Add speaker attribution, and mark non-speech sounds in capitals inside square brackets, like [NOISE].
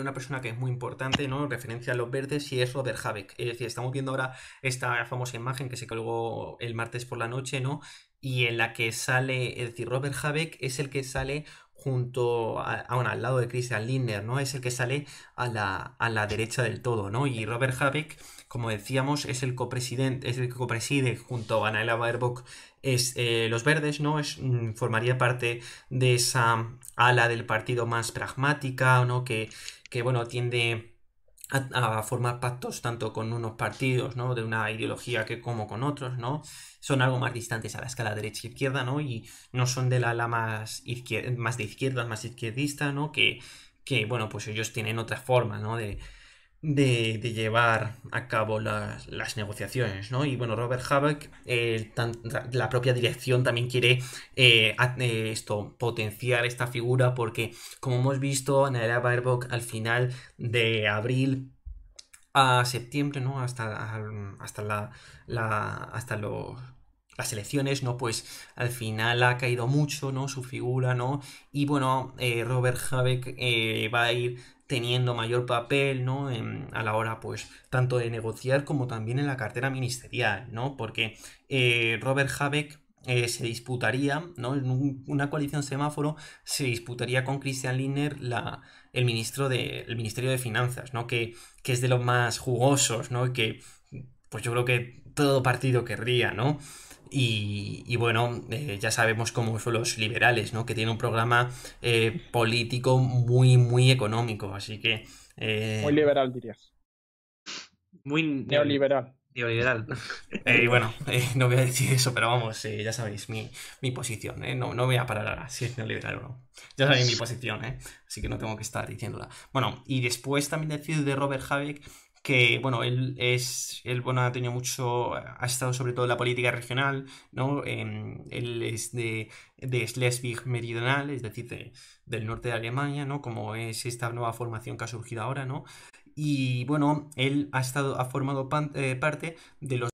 Speaker 1: una persona que es muy importante, ¿no? En referencia a los verdes, y es Robert Habeck. Es decir, estamos viendo ahora esta famosa imagen que se colgó el martes por la noche, ¿no? Y en la que sale, es decir, Robert Habeck es el que sale junto a, al lado de Christian Lindner, ¿no? Es el que sale a la, a la derecha del todo, ¿no? Y Robert Habeck, como decíamos, es el copresidente, es el que copreside junto a Anaela Baerbock es, eh, los verdes, ¿no? Es, mm, formaría parte de esa ala del partido más pragmática, ¿no? Que que bueno, tiende a, formar pactos tanto con unos partidos, ¿no? De una ideología que como con otros, ¿no? Son algo más distantes a la escala derecha-izquierda, ¿no? Y no son de la ala más, izquierda más de izquierda más izquierdista, ¿no? Que, que, bueno, pues ellos tienen otras formas ¿no? De, de, llevar a cabo las, las, negociaciones, ¿no? Y bueno, Robert Habeck, eh, la propia dirección también quiere eh, eh, esto, potenciar esta figura porque, como hemos visto, nara Baerbock al final de abril a septiembre, ¿no? Hasta, hasta, la, hasta los las elecciones, ¿no? Pues al final ha caído mucho, ¿no? Su figura, ¿no? Y bueno, eh, Robert Habeck eh, va a ir teniendo mayor papel, ¿no? a la hora, pues, tanto de negociar como también en la cartera ministerial, ¿no? Porque eh, Robert Habeck se disputaría, ¿no? En una coalición semáforo se disputaría con Christian Lindner la, el, ministro de, el Ministerio de Finanzas, ¿no? Que, que es de los más jugosos, ¿no? Que, pues yo creo que todo partido querría, ¿no? Y, bueno, eh, ya sabemos cómo son los liberales, ¿no? Que tienen un programa eh, político muy, muy económico. Así que. Eh, muy liberal, dirías. Muy neoliberal. Neoliberal. [LAUGHS] y bueno, no voy a decir eso, pero vamos, ya sabéis mi, mi posición, No, no voy a parar ahora si es neoliberal o no. Ya sabéis mi posición, ¿eh? Así que no tengo que estar diciéndola. Bueno, y después también decir de Robert Habeck que bueno, él es él bueno ha tenido mucho ha estado sobre todo en la política regional, ¿no? Em, él es de, de, Schleswig meridional, es decir, del norte de Alemania, ¿no? Como es esta nueva formación que ha surgido ahora, ¿no? Y bueno, él ha estado ha formado eh, parte de los